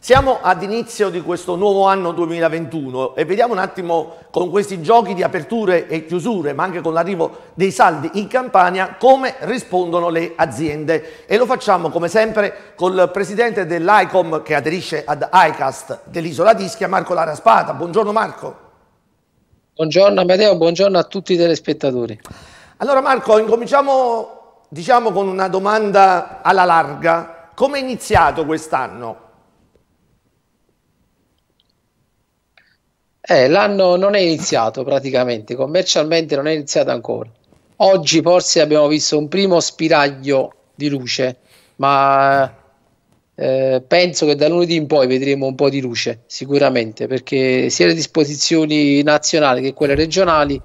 Siamo ad inizio di questo nuovo anno 2021 e vediamo un attimo con questi giochi di aperture e chiusure, ma anche con l'arrivo dei saldi in Campania, come rispondono le aziende. E lo facciamo come sempre col presidente dell'ICOM che aderisce ad ICAST dell'isola d'Ischia, Marco Lara Spada. Buongiorno Marco. Buongiorno Amedeo, buongiorno a tutti i telespettatori. Allora Marco, incominciamo diciamo con una domanda alla larga. Come è iniziato quest'anno? Eh, l'anno non è iniziato praticamente, commercialmente non è iniziato ancora. Oggi forse abbiamo visto un primo spiraglio di luce, ma eh, penso che da lunedì in poi vedremo un po' di luce sicuramente, perché sia le disposizioni nazionali che quelle regionali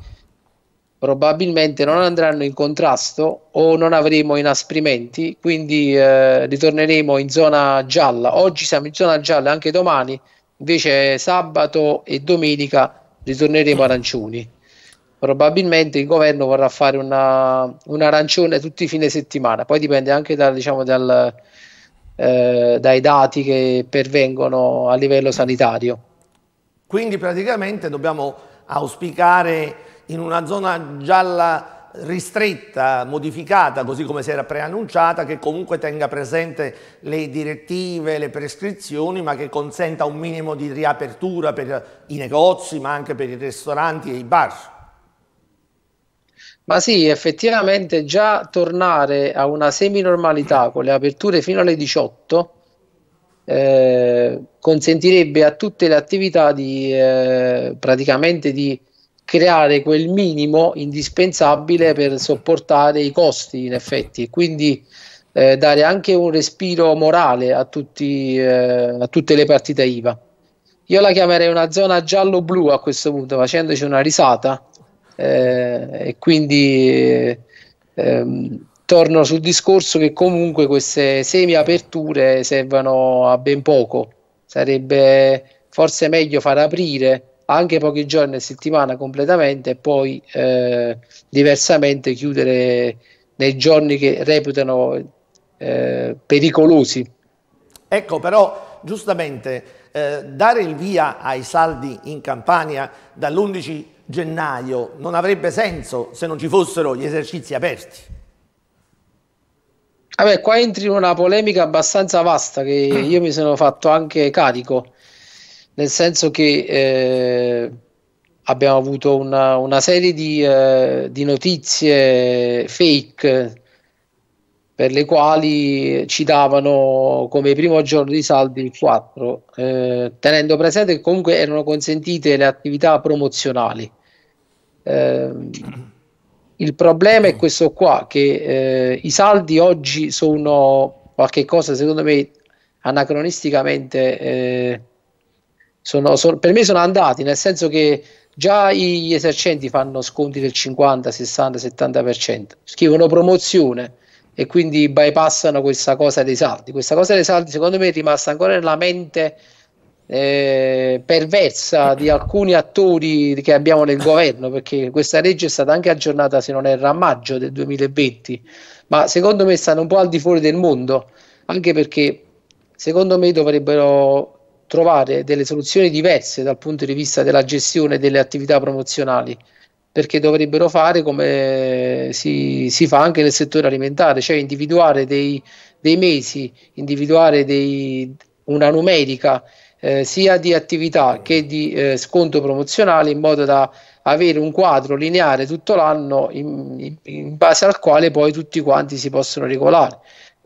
probabilmente non andranno in contrasto o non avremo inasprimenti, quindi eh, ritorneremo in zona gialla. Oggi siamo in zona gialla, anche domani invece sabato e domenica ritorneremo arancioni. Probabilmente il governo vorrà fare una, un arancione tutti i fine settimana, poi dipende anche da, diciamo, dal, eh, dai dati che pervengono a livello sanitario. Quindi praticamente dobbiamo auspicare in una zona gialla ristretta, modificata, così come si era preannunciata, che comunque tenga presente le direttive, le prescrizioni, ma che consenta un minimo di riapertura per i negozi, ma anche per i ristoranti e i bar. Ma sì, effettivamente già tornare a una semi-normalità con le aperture fino alle 18 eh, consentirebbe a tutte le attività di eh, praticamente di creare quel minimo indispensabile per sopportare i costi in effetti e quindi eh, dare anche un respiro morale a, tutti, eh, a tutte le partite IVA io la chiamerei una zona giallo-blu a questo punto facendoci una risata eh, e quindi ehm, torno sul discorso che comunque queste semi-aperture servono a ben poco sarebbe forse meglio far aprire anche pochi giorni a settimana completamente e poi eh, diversamente chiudere nei giorni che reputano eh, pericolosi. Ecco però giustamente eh, dare il via ai saldi in Campania dall'11 gennaio non avrebbe senso se non ci fossero gli esercizi aperti. Vabbè, qua entri in una polemica abbastanza vasta che io mi sono fatto anche carico nel senso che eh, abbiamo avuto una, una serie di, eh, di, notizie fake per le quali ci davano come primo giorno di saldi il 4, eh, tenendo presente che comunque erano consentite le attività promozionali. Eh, il problema è questo qua, che eh, i saldi oggi sono qualcosa, secondo me anacronisticamente eh, sono, sono, per me sono andati, nel senso che già gli esercenti fanno sconti del 50, 60, 70%, scrivono promozione e quindi bypassano questa cosa dei saldi. Questa cosa dei saldi secondo me è rimasta ancora nella mente eh, perversa di alcuni attori che abbiamo nel governo, perché questa legge è stata anche aggiornata, se non erro, a maggio del 2020, ma secondo me stanno un po' al di fuori del mondo, anche perché secondo me dovrebbero trovare delle soluzioni diverse dal punto di vista della gestione delle attività promozionali perché dovrebbero fare come si, si, fa anche nel settore alimentare, cioè individuare dei, dei mesi, individuare dei, una numerica eh, sia di attività che di eh, sconto promozionale in modo da avere un quadro lineare tutto l'anno in, in, in base al quale poi tutti quanti si possono regolare,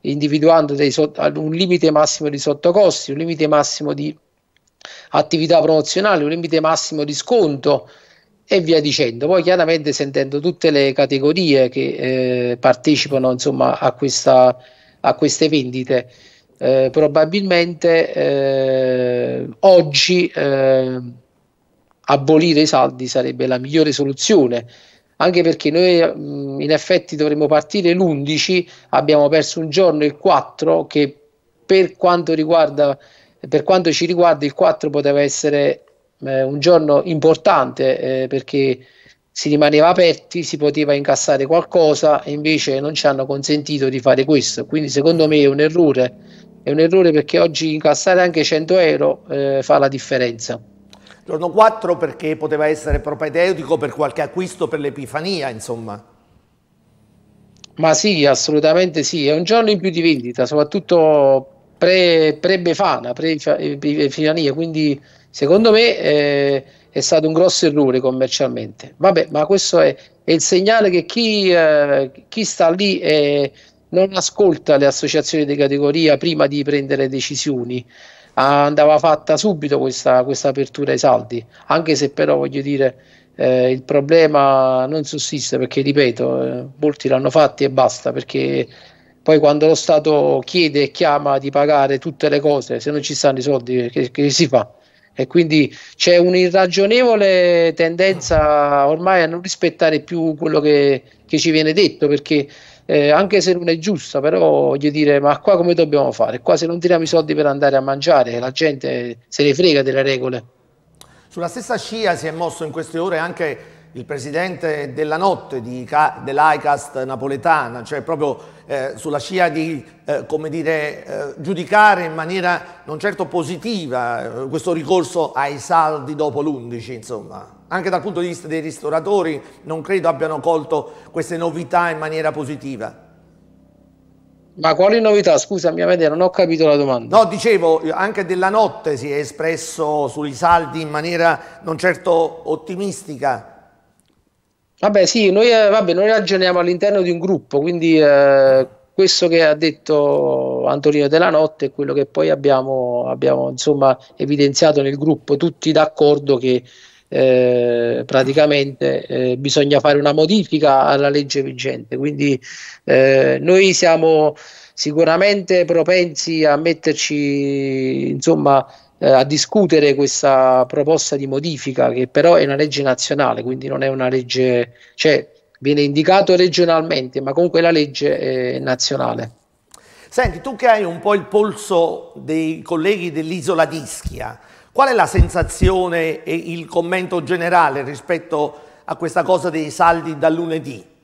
individuando dei, un limite massimo di sottocosti, un limite massimo di attività promozionali, un limite massimo di sconto e via dicendo. Poi chiaramente sentendo tutte le categorie che eh, partecipano insomma, a, questa, a queste vendite. Eh, probabilmente eh, oggi eh, abolire i saldi sarebbe la migliore soluzione, anche perché noi in effetti dovremmo partire l'11, abbiamo perso un giorno, il 4, che per quanto riguarda per quanto ci riguarda il 4 poteva essere eh, un giorno importante eh, perché si rimaneva aperti, si poteva incassare qualcosa e invece non ci hanno consentito di fare questo. Quindi secondo me è un errore, è un errore perché oggi incassare anche 100 euro eh, fa la differenza. Giorno 4 perché poteva essere propedeutico per qualche acquisto per l'Epifania, insomma. Ma sì, assolutamente sì, è un giorno in più di vendita, soprattutto pre, pre-Befana, pre-Finania, quindi secondo me eh, è stato un grosso errore commercialmente. Vabbè, ma questo è, è il segnale che chi, eh, chi sta lì eh, non ascolta le associazioni di categoria prima di prendere decisioni. Ah, andava fatta subito questa, questa, apertura ai saldi, anche se però voglio dire eh, il problema non sussiste perché ripeto, eh, molti l'hanno fatti e basta perché poi quando lo Stato chiede e chiama di pagare tutte le cose, se non ci stanno i soldi, che, che si fa? e quindi c'è un'irragionevole tendenza ormai a non rispettare più quello che, che ci viene detto perché eh, anche se non è giusta però voglio dire ma qua come dobbiamo fare qua se non tiriamo i soldi per andare a mangiare la gente se ne frega delle regole sulla stessa scia si è mosso in queste ore anche il presidente della notte dell'ICAST napoletana, cioè proprio eh, sulla scia di eh, dire, eh, giudicare in maniera non certo positiva eh, questo ricorso ai saldi dopo l'11, insomma. Anche dal punto di vista dei ristoratori non credo abbiano colto queste novità in maniera positiva. Ma quali novità? Scusami, vedere, non ho capito la domanda. No, dicevo, anche della notte si è espresso sui saldi in maniera non certo ottimistica. Vabbè, sì, noi, eh, vabbè, noi ragioniamo all'interno di un gruppo, quindi eh, questo che ha detto Antonino Della Notte è quello che poi abbiamo, abbiamo insomma, evidenziato nel gruppo, tutti d'accordo che eh, praticamente eh, bisogna fare una modifica alla legge vigente. Quindi eh, noi siamo sicuramente propensi a metterci insomma eh, a discutere questa proposta di modifica che però è una legge nazionale, quindi non è una legge, cioè viene indicato regionalmente, ma comunque la legge è nazionale. Senti, tu che hai un po' il polso dei colleghi dell'isola di Ischia, qual è la sensazione e il commento generale rispetto a questa cosa dei saldi dal lunedì?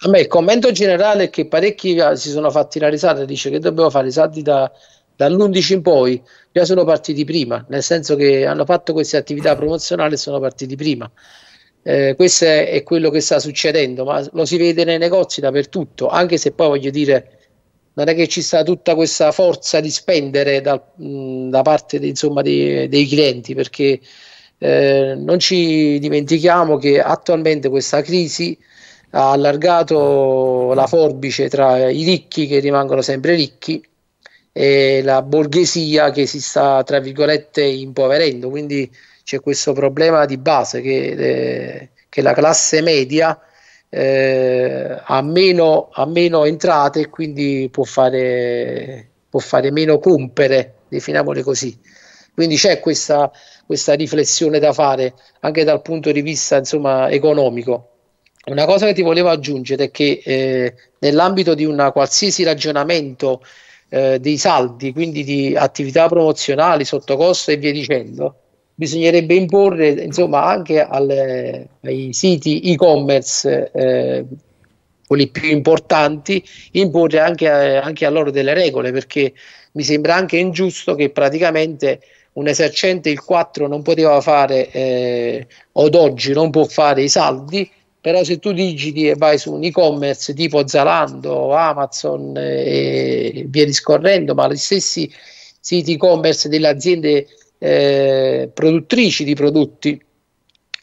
A me il commento generale è che parecchi si sono fatti la risata, dice che dobbiamo fare i saldi da, dall'11 in poi già sono partiti prima, nel senso che hanno fatto queste attività promozionali e sono partiti prima. Eh, questo è, è, quello che sta succedendo, ma lo si vede nei negozi dappertutto, anche se poi voglio dire, non è che ci sta tutta questa forza di spendere da, mh, da parte di, insomma, dei, dei, clienti, perché eh, non ci dimentichiamo che attualmente questa crisi ha allargato la forbice tra i ricchi che rimangono sempre ricchi e la borghesia che si sta, tra virgolette, impoverendo. Quindi c'è questo problema di base che, eh, che la classe media eh, ha, meno, ha meno entrate e quindi può fare, può fare meno compere, definiamole così. Quindi c'è questa, questa riflessione da fare anche dal punto di vista insomma, economico. Una cosa che ti volevo aggiungere è che eh, nell'ambito di un qualsiasi ragionamento eh, dei saldi, quindi di attività promozionali sotto costo e via dicendo, bisognerebbe imporre insomma, anche alle, ai siti e-commerce, eh, quelli più importanti, imporre anche a, eh, anche a loro delle regole, perché mi sembra anche ingiusto che praticamente un esercente il 4 non poteva fare eh, ad oggi non può fare i saldi però se tu digiti e vai su un e-commerce tipo Zalando, Amazon eh, e via discorrendo, ma gli stessi siti e-commerce delle aziende eh, produttrici di prodotti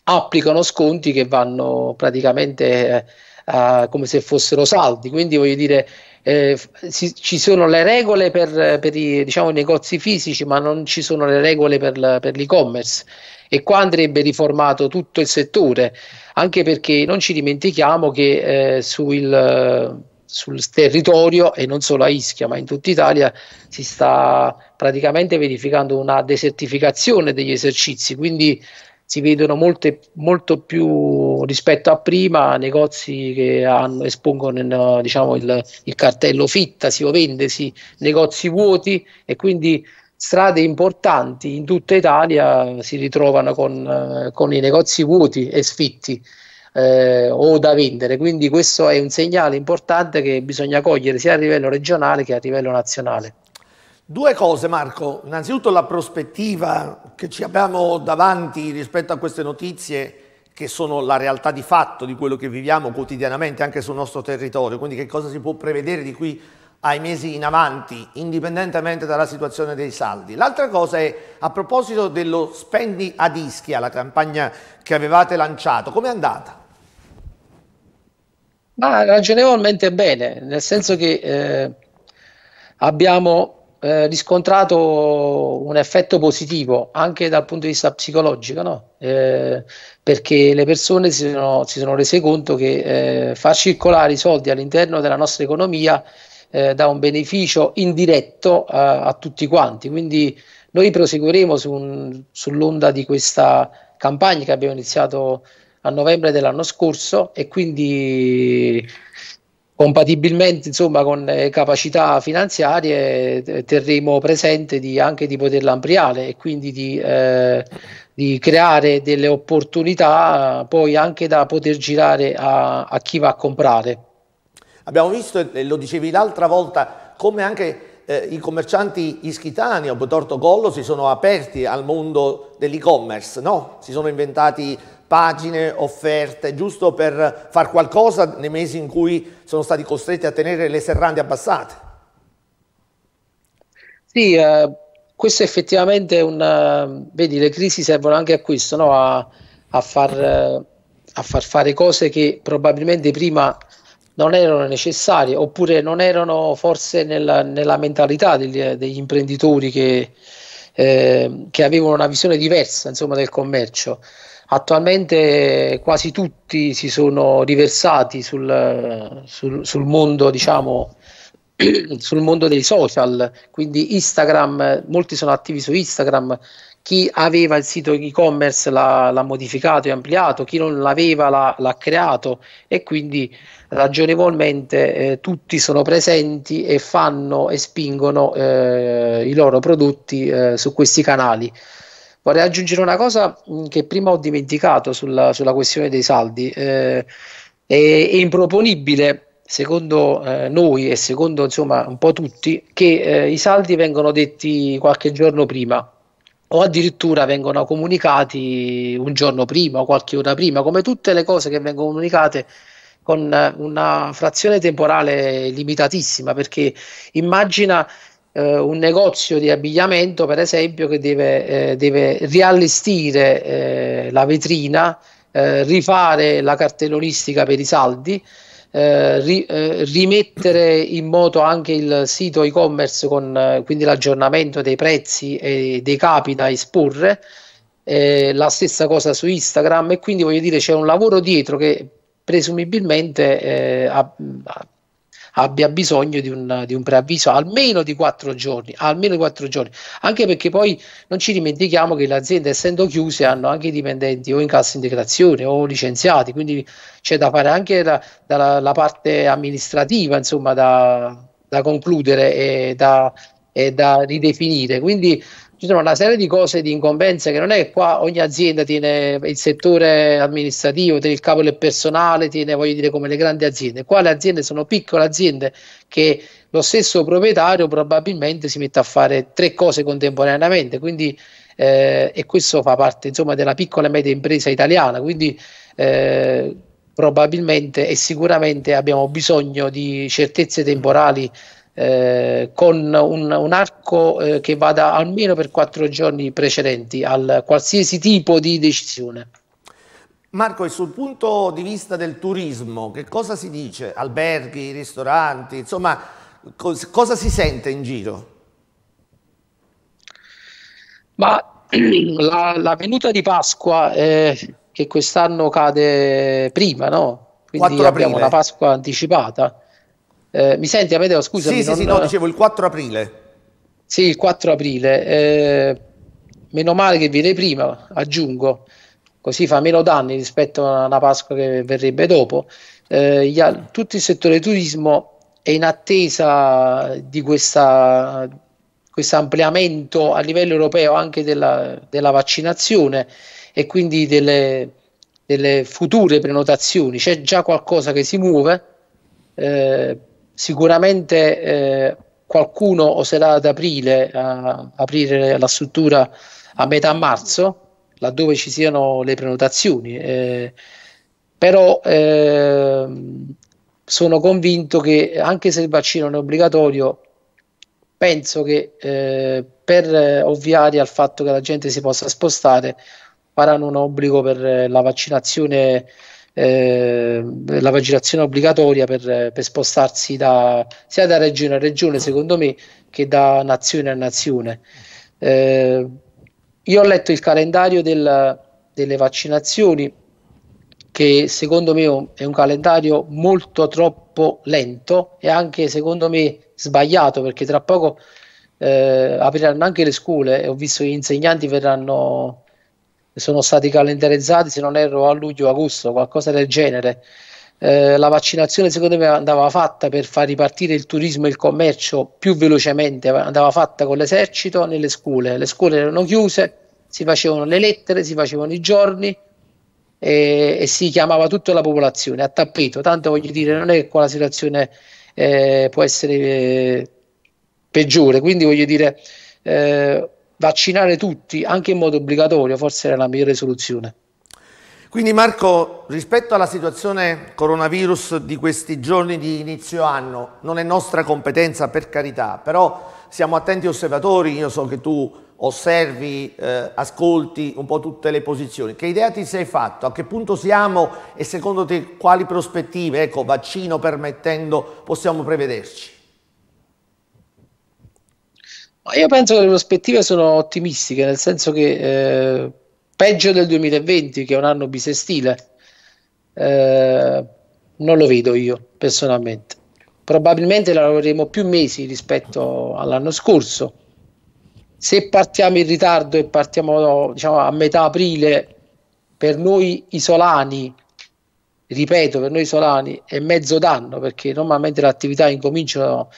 applicano sconti che vanno praticamente... Eh, uh, come se fossero saldi. Quindi voglio dire, eh, si, ci sono le regole per, per i, diciamo, i, negozi fisici, ma non ci sono le regole per, la, per l'e-commerce. E qua andrebbe riformato tutto il settore, anche perché non ci dimentichiamo che eh, sul, sul territorio, e non solo a Ischia, ma in tutta Italia, si sta praticamente verificando una desertificazione degli esercizi. Quindi si vedono molte, molto più rispetto a prima negozi che hanno, espongono in, eh, diciamo, il, il, cartello fitta, si vende, si, negozi vuoti e quindi strade importanti in tutta Italia si ritrovano con, eh, con i negozi vuoti e sfitti. Eh, o da vendere. Quindi questo è un segnale importante che bisogna cogliere sia a livello regionale che a livello nazionale. Due cose Marco, innanzitutto la prospettiva che ci abbiamo davanti rispetto a queste notizie che sono la realtà di fatto di quello che viviamo quotidianamente anche sul nostro territorio, quindi che cosa si può prevedere di qui ai mesi in avanti, indipendentemente dalla situazione dei saldi. L'altra cosa è, a proposito dello spendi a Ischia, la campagna che avevate lanciato, com'è andata? Ma ragionevolmente bene, nel senso che eh, abbiamo eh, riscontrato un effetto positivo anche dal punto di vista psicologico, no? eh, perché le persone si sono, si sono rese conto che eh, far circolare i soldi all'interno della nostra economia eh, dà un beneficio indiretto a tutti quanti. Quindi noi proseguiremo su un, sull'onda di questa campagna che abbiamo iniziato a novembre dell'anno scorso e quindi compatibilmente insomma, con eh, capacità finanziarie eh, terremo presente di, anche di poterla ampliare e quindi di, eh, di creare delle opportunità poi anche da poter girare a, a chi va a comprare. Abbiamo visto, e lo dicevi l'altra volta, come anche eh, i commercianti ischitani o Botorto si sono aperti al mondo dell'e-commerce, no? si sono inventati pagine offerte, giusto per far qualcosa nei mesi in cui sono stati costretti a tenere le serrande abbassate. Sì, eh, questo è effettivamente un... Eh, vedi, le crisi servono anche a questo, no? a, a, far, eh, a far fare cose che probabilmente prima non erano necessarie oppure non erano forse nella, nella mentalità degli, eh, degli imprenditori che, eh, che, avevano una visione diversa insomma, del commercio. Attualmente quasi tutti si sono riversati sul, sul, sul mondo, diciamo, sul mondo dei social, quindi Instagram, molti sono attivi su Instagram, chi aveva il sito e-commerce l'ha, l'ha modificato e ampliato, chi non l'aveva l'ha, l'ha creato e quindi ragionevolmente eh, tutti sono presenti e fanno e spingono eh, i loro prodotti eh, su questi canali. Vorrei aggiungere una cosa mm, che prima ho dimenticato sulla, sulla questione dei saldi. Eh, è, è, improponibile, secondo eh, noi e secondo insomma un po' tutti, che eh, i saldi vengano detti qualche giorno prima o addirittura vengono comunicati un giorno prima o qualche ora prima, come tutte le cose che vengono comunicate con eh, una frazione temporale limitatissima, perché immagina eh, un negozio di abbigliamento, per esempio, che deve, eh, deve riallestire eh, la vetrina, eh, rifare la cartellonistica per i saldi, eh, ri, eh, rimettere in moto anche il sito e-commerce con quindi l'aggiornamento dei prezzi e dei capi da esporre. la stessa cosa su Instagram e quindi voglio dire c'è un lavoro dietro che presumibilmente ha, ha abbia bisogno di un, di un preavviso almeno di quattro giorni, almeno di quattro giorni, anche perché poi non ci dimentichiamo che le aziende essendo chiuse hanno anche i dipendenti o in cassa integrazione o licenziati, quindi c'è da fare anche la, la, la parte amministrativa, insomma, da, da concludere e da, e da ridefinire. Quindi ci sono una serie di cose, di incombenze che non è che qua ogni azienda tiene il settore amministrativo, tiene il capo del personale, tiene, voglio dire, come le grandi aziende. Qua le aziende sono piccole aziende che lo stesso proprietario probabilmente si mette a fare tre cose contemporaneamente, quindi, eh, e questo fa parte insomma della piccola e media impresa italiana, quindi eh, probabilmente e sicuramente abbiamo bisogno di certezze temporali eh, con un, un arco eh, che vada almeno per quattro giorni precedenti al qualsiasi tipo di decisione. Marco, e sul punto di vista del turismo, che cosa si dice? Alberghi, ristoranti, insomma, cos cosa si sente in giro? Ma la, la venuta di Pasqua, eh, che quest'anno cade prima, no? Quindi abbiamo la Pasqua anticipata. Eh, mi senti Amedeo, scusa. Sì, sì, non... sì, no, eh, dicevo il 4 aprile. Sì, il 4 aprile. Eh, meno male che viene prima, aggiungo, così fa meno danni rispetto a una Pasqua che verrebbe dopo. Eh, gli, tutto il settore turismo è in attesa di questa, questo ampliamento a livello europeo anche della, della vaccinazione e quindi delle, delle, future prenotazioni. C'è già qualcosa che si muove. Eh, sicuramente eh, qualcuno oserà ad aprile a eh, aprire la struttura a metà marzo, laddove ci siano le prenotazioni. Eh, però eh, sono convinto che anche se il vaccino non è obbligatorio, penso che eh, per ovviare al fatto che la gente si possa spostare, faranno un obbligo per la vaccinazione Ehm, la vaccinazione obbligatoria per, per spostarsi da, sia da regione a regione, secondo me, che da nazione a nazione. Eh, io ho letto il calendario del, delle vaccinazioni che secondo me è un calendario molto troppo lento e anche secondo me sbagliato perché tra poco eh, apriranno anche le scuole e ho visto che gli insegnanti verranno sono stati calendarizzati, se non erro, a luglio, agosto, qualcosa del genere. Eh, la vaccinazione secondo me andava fatta per far ripartire il turismo e il commercio più velocemente, andava fatta con l'esercito nelle scuole, le scuole erano chiuse, si facevano le lettere, si facevano i giorni e, e si chiamava tutta la popolazione a tappeto, tanto voglio dire non è che quella situazione eh, può essere eh, peggiore, quindi voglio dire eh, vaccinare tutti, anche in modo obbligatorio, forse era la migliore soluzione. Quindi Marco, rispetto alla situazione coronavirus di questi giorni di inizio anno, non è nostra competenza per carità, però siamo attenti osservatori, io so che tu osservi, eh, ascolti un po' tutte le posizioni. Che idea ti sei fatto? A che punto siamo e secondo te quali prospettive, ecco, vaccino permettendo, possiamo prevederci? Ma io penso che le prospettive sono ottimistiche, nel senso che eh, peggio del 2020, che è un anno bisestile, eh, non lo vedo io personalmente. Probabilmente lavoreremo più mesi rispetto all'anno scorso. Se partiamo in ritardo e partiamo diciamo, a metà aprile, per noi isolani, ripeto, per noi isolani è mezzo danno perché normalmente le attività incominciano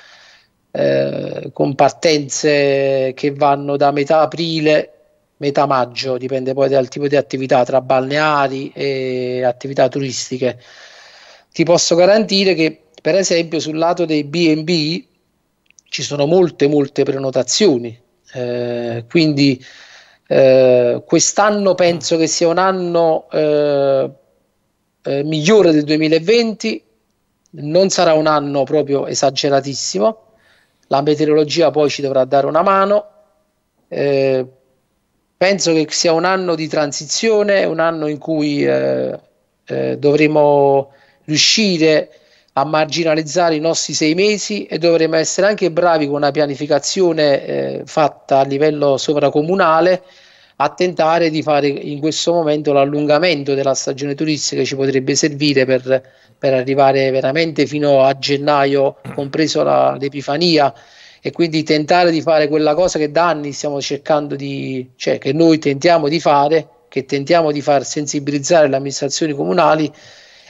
eh, con partenze che vanno da metà aprile, metà maggio, dipende poi dal tipo di attività tra balneari e attività turistiche. Ti posso garantire che per esempio sul lato dei BB ci sono molte molte prenotazioni, eh, quindi eh, quest'anno penso che sia un anno eh, eh migliore del 2020, non sarà un anno proprio esageratissimo, la meteorologia poi ci dovrà dare una mano. Eh, penso che sia un anno di transizione, un anno in cui eh, eh, dovremo riuscire a marginalizzare i nostri sei mesi e dovremo essere anche bravi con una pianificazione eh, fatta a livello sovracomunale a tentare di fare in questo momento l'allungamento della stagione turistica che ci potrebbe servire per, per arrivare veramente fino a gennaio, compreso la, l'Epifania, e quindi tentare di fare quella cosa che da anni stiamo cercando di, cioè che noi tentiamo di fare, che tentiamo di far sensibilizzare le amministrazioni comunali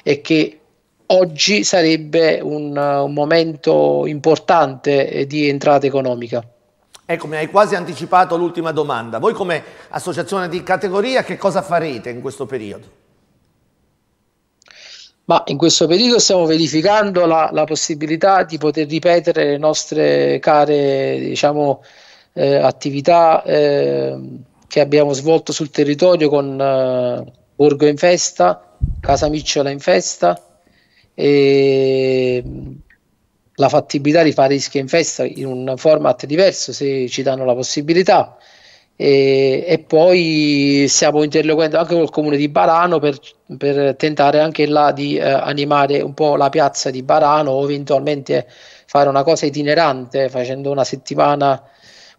e che oggi sarebbe un, un momento importante di entrata economica. Ecco, mi hai quasi anticipato l'ultima domanda. Voi come associazione di categoria che cosa farete in questo periodo? Ma in questo periodo stiamo verificando la, la possibilità di poter ripetere le nostre care diciamo, eh, attività eh, che abbiamo svolto sul territorio con eh, Borgo in festa, Casa Micciola in festa e la fattibilità di fare Ischia in festa in un format diverso se ci danno la possibilità e, e poi stiamo interloquendo anche col comune di Barano per, per tentare anche là di eh, animare un po' la piazza di Barano o eventualmente fare una cosa itinerante facendo una settimana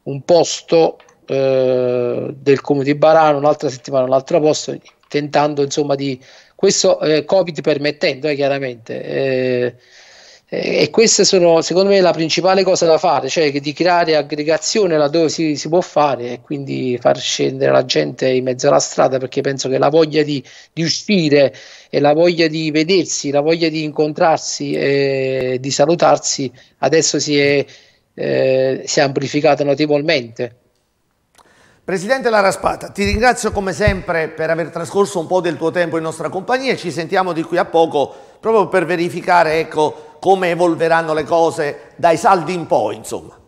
un posto eh, del comune di Barano un'altra settimana un altro posto tentando insomma di questo eh, covid permettendo eh, chiaramente eh, eh, e queste sono secondo me la principale cosa da fare, cioè di creare aggregazione laddove si, si può fare e quindi far scendere la gente in mezzo alla strada perché penso che la voglia di, di uscire e la voglia di vedersi, la voglia di incontrarsi e di salutarsi adesso si è, eh, si è amplificata notevolmente. Presidente La Raspata, ti ringrazio come sempre per aver trascorso un po' del tuo tempo in nostra compagnia e ci sentiamo di qui a poco proprio per verificare ecco, come evolveranno le cose dai saldi in poi. Insomma.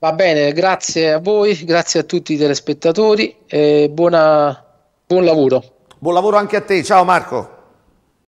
Va bene, grazie a voi, grazie a tutti i telespettatori e buona, buon lavoro. Buon lavoro anche a te, ciao Marco.